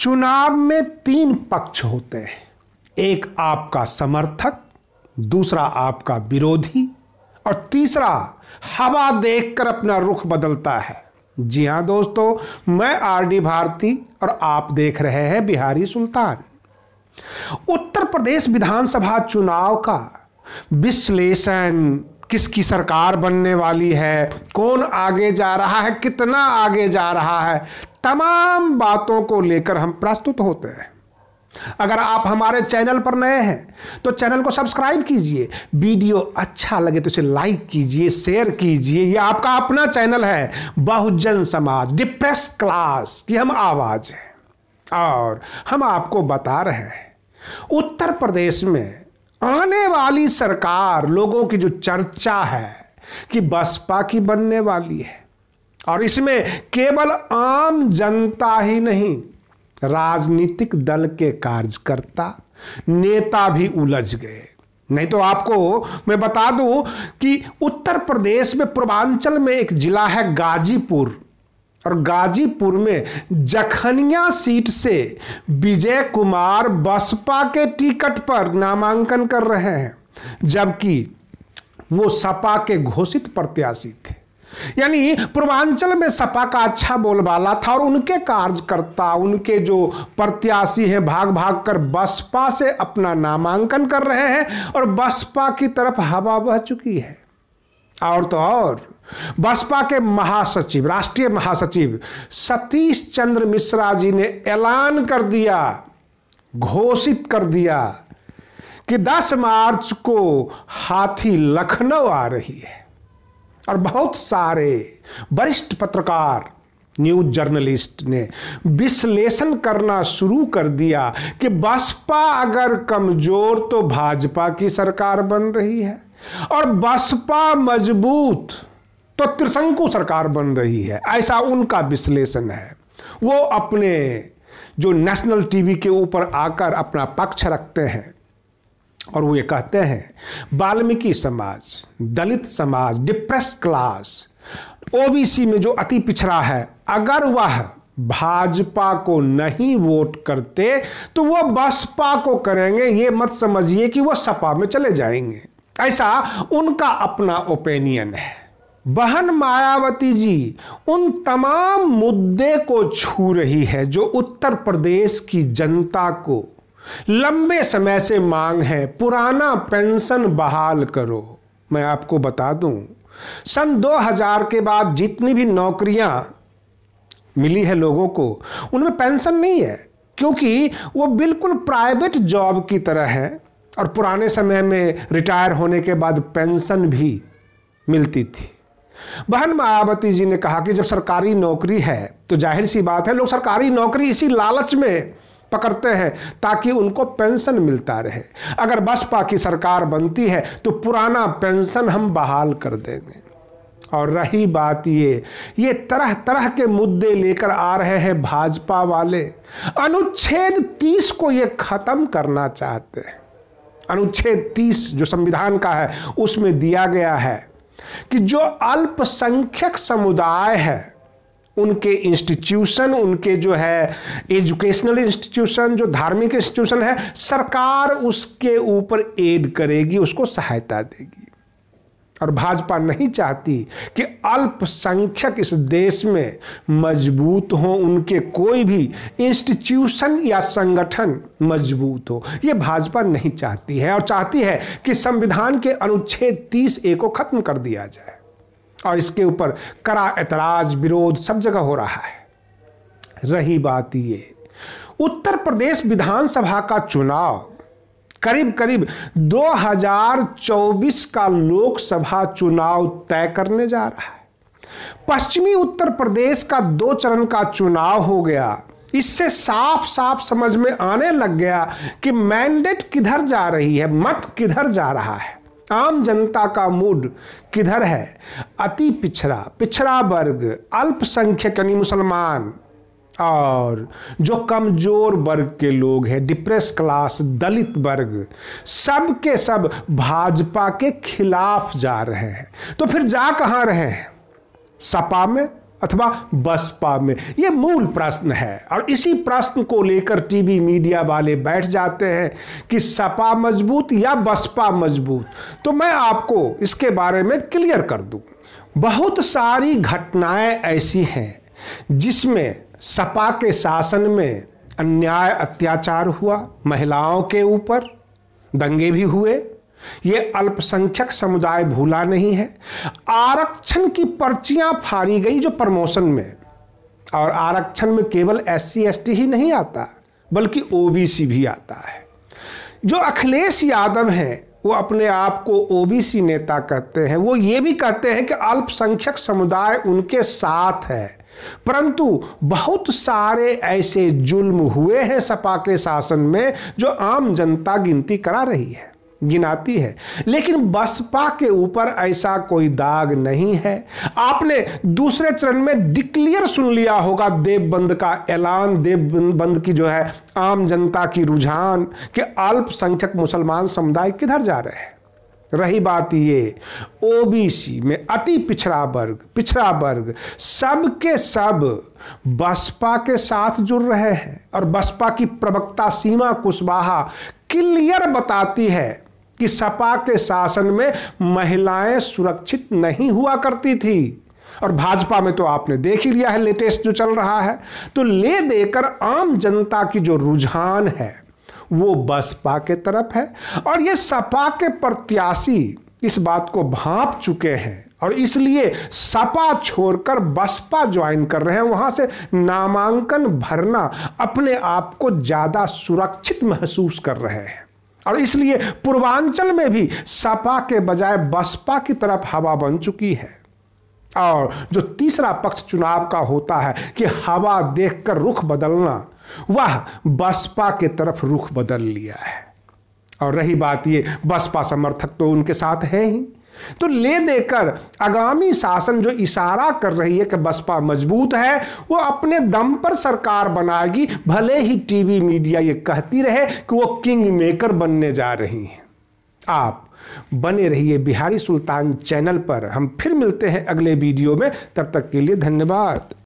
चुनाव में तीन पक्ष होते हैं एक आपका समर्थक दूसरा आपका विरोधी और तीसरा हवा देखकर अपना रुख बदलता है जी हां दोस्तों मैं आर डी भारती और आप देख रहे हैं बिहारी सुल्तान उत्तर प्रदेश विधानसभा चुनाव का विश्लेषण किसकी सरकार बनने वाली है कौन आगे जा रहा है कितना आगे जा रहा है तमाम बातों को लेकर हम प्रस्तुत होते हैं अगर आप हमारे चैनल पर नए हैं तो चैनल को सब्सक्राइब कीजिए वीडियो अच्छा लगे तो इसे लाइक कीजिए शेयर कीजिए यह आपका अपना चैनल है बहुजन समाज डिप्रेस क्लास की हम आवाज है और हम आपको बता रहे हैं उत्तर प्रदेश में आने वाली सरकार लोगों की जो चर्चा है कि बसपा की बनने वाली है और इसमें केवल आम जनता ही नहीं राजनीतिक दल के कार्यकर्ता नेता भी उलझ गए नहीं तो आपको मैं बता दूं कि उत्तर प्रदेश में पूर्वांचल में एक जिला है गाजीपुर और गाजीपुर में जखनिया सीट से विजय कुमार बसपा के टिकट पर नामांकन कर रहे हैं जबकि वो सपा के घोषित प्रत्याशी थे यानी पूर्वांचल में सपा का अच्छा बोलबाला था और उनके कार्यकर्ता उनके जो प्रत्याशी हैं भाग भाग कर बसपा से अपना नामांकन कर रहे हैं और बसपा की तरफ हवा बह चुकी है और तो और बसपा के महासचिव राष्ट्रीय महासचिव सतीश चंद्र मिश्रा जी ने ऐलान कर दिया घोषित कर दिया कि 10 मार्च को हाथी लखनऊ आ रही है और बहुत सारे वरिष्ठ पत्रकार न्यूज जर्नलिस्ट ने विश्लेषण करना शुरू कर दिया कि बसपा अगर कमजोर तो भाजपा की सरकार बन रही है और बसपा मजबूत तो त्रिशंकु सरकार बन रही है ऐसा उनका विश्लेषण है वो अपने जो नेशनल टीवी के ऊपर आकर अपना पक्ष रखते हैं और वो ये कहते हैं वाल्मीकि समाज दलित समाज डिप्रेस क्लास ओबीसी में जो अति पिछड़ा है अगर वह भाजपा को नहीं वोट करते तो वह बसपा को करेंगे ये मत समझिए कि वह सपा में चले जाएंगे ऐसा उनका अपना ओपिनियन है बहन मायावती जी उन तमाम मुद्दे को छू रही है जो उत्तर प्रदेश की जनता को लंबे समय से मांग है पुराना पेंशन बहाल करो मैं आपको बता दूं सन 2000 के बाद जितनी भी नौकरियां मिली है लोगों को उनमें पेंशन नहीं है क्योंकि वो बिल्कुल प्राइवेट जॉब की तरह है और पुराने समय में रिटायर होने के बाद पेंशन भी मिलती थी बहन मायावती जी ने कहा कि जब सरकारी नौकरी है तो जाहिर सी बात है लोग सरकारी नौकरी इसी लालच में पकड़ते हैं ताकि उनको पेंशन मिलता रहे अगर बसपा की सरकार बनती है तो पुराना पेंशन हम बहाल कर देंगे और रही बात ये ये तरह तरह के मुद्दे लेकर आ रहे हैं भाजपा वाले अनुच्छेद 30 को ये खत्म करना चाहते हैं अनुच्छेद 30 जो संविधान का है उसमें दिया गया है कि जो अल्पसंख्यक समुदाय है उनके इंस्टीट्यूशन उनके जो है एजुकेशनल इंस्टीट्यूशन जो धार्मिक इंस्टीट्यूशन है सरकार उसके ऊपर एड करेगी उसको सहायता देगी और भाजपा नहीं चाहती कि अल्पसंख्यक इस देश में मजबूत हो उनके कोई भी इंस्टीट्यूशन या संगठन मजबूत हो ये भाजपा नहीं चाहती है और चाहती है कि संविधान के अनुच्छेद तीस ए को खत्म कर दिया जाए और इसके ऊपर कड़ा ऐतराज विरोध सब जगह हो रहा है रही बात ये उत्तर प्रदेश विधानसभा का चुनाव करीब करीब 2024 का लोकसभा चुनाव तय करने जा रहा है पश्चिमी उत्तर प्रदेश का दो चरण का चुनाव हो गया इससे साफ साफ समझ में आने लग गया कि मैंडेट किधर जा रही है मत किधर जा रहा है आम जनता का मूड किधर है अति पिछड़ा पिछड़ा वर्ग अल्पसंख्यक यानी मुसलमान और जो कमज़ोर वर्ग के लोग हैं डिप्रेस क्लास दलित वर्ग सब के सब भाजपा के खिलाफ जा रहे हैं तो फिर जा कहाँ रहे हैं सपा में अथवा बसपा में ये मूल प्रश्न है और इसी प्रश्न को लेकर टीवी मीडिया वाले बैठ जाते हैं कि सपा मजबूत या बसपा मजबूत तो मैं आपको इसके बारे में क्लियर कर दूं बहुत सारी घटनाएं ऐसी हैं जिसमें सपा के शासन में अन्याय अत्याचार हुआ महिलाओं के ऊपर दंगे भी हुए ये अल्पसंख्यक समुदाय भूला नहीं है आरक्षण की पर्चियां फाड़ी गई जो प्रमोशन में और आरक्षण में केवल एस सी ही नहीं आता बल्कि ओबीसी भी आता है जो अखिलेश यादव हैं वो अपने आप को ओबीसी नेता कहते हैं वो ये भी कहते हैं कि अल्पसंख्यक समुदाय उनके साथ है परंतु बहुत सारे ऐसे जुल्म हुए हैं सपा के शासन में जो आम जनता गिनती करा रही है गिनाती है लेकिन बसपा के ऊपर ऐसा कोई दाग नहीं है आपने दूसरे चरण में डिक्लियर सुन लिया होगा देवबंद का ऐलान देवबंद की जो है आम जनता की रुझान कि अल्पसंख्यक मुसलमान समुदाय किधर जा रहे हैं रही बात ये ओबीसी में अति पिछड़ा वर्ग पिछड़ा वर्ग सब के सब बसपा के साथ जुड़ रहे हैं और बसपा की प्रवक्ता सीमा कुशवाहा क्लियर बताती है कि सपा के शासन में महिलाएं सुरक्षित नहीं हुआ करती थी और भाजपा में तो आपने देख ही लिया है लेटेस्ट जो चल रहा है तो ले देकर आम जनता की जो रुझान है वो बसपा के तरफ है और ये सपा के प्रत्याशी इस बात को भाप चुके हैं और इसलिए सपा छोड़कर बसपा ज्वाइन कर रहे हैं वहां से नामांकन भरना अपने आप को ज़्यादा सुरक्षित महसूस कर रहे हैं और इसलिए पूर्वांचल में भी सपा के बजाय बसपा की तरफ हवा बन चुकी है और जो तीसरा पक्ष चुनाव का होता है कि हवा देखकर रुख बदलना वह बसपा के तरफ रुख बदल लिया है और रही बात ये बसपा समर्थक तो उनके साथ है ही तो ले देकर आगामी शासन जो इशारा कर रही है कि बसपा मजबूत है वो अपने दम पर सरकार बनाएगी भले ही टीवी मीडिया ये कहती रहे कि वो किंग मेकर बनने जा रही है आप बने रहिए बिहारी सुल्तान चैनल पर हम फिर मिलते हैं अगले वीडियो में तब तक के लिए धन्यवाद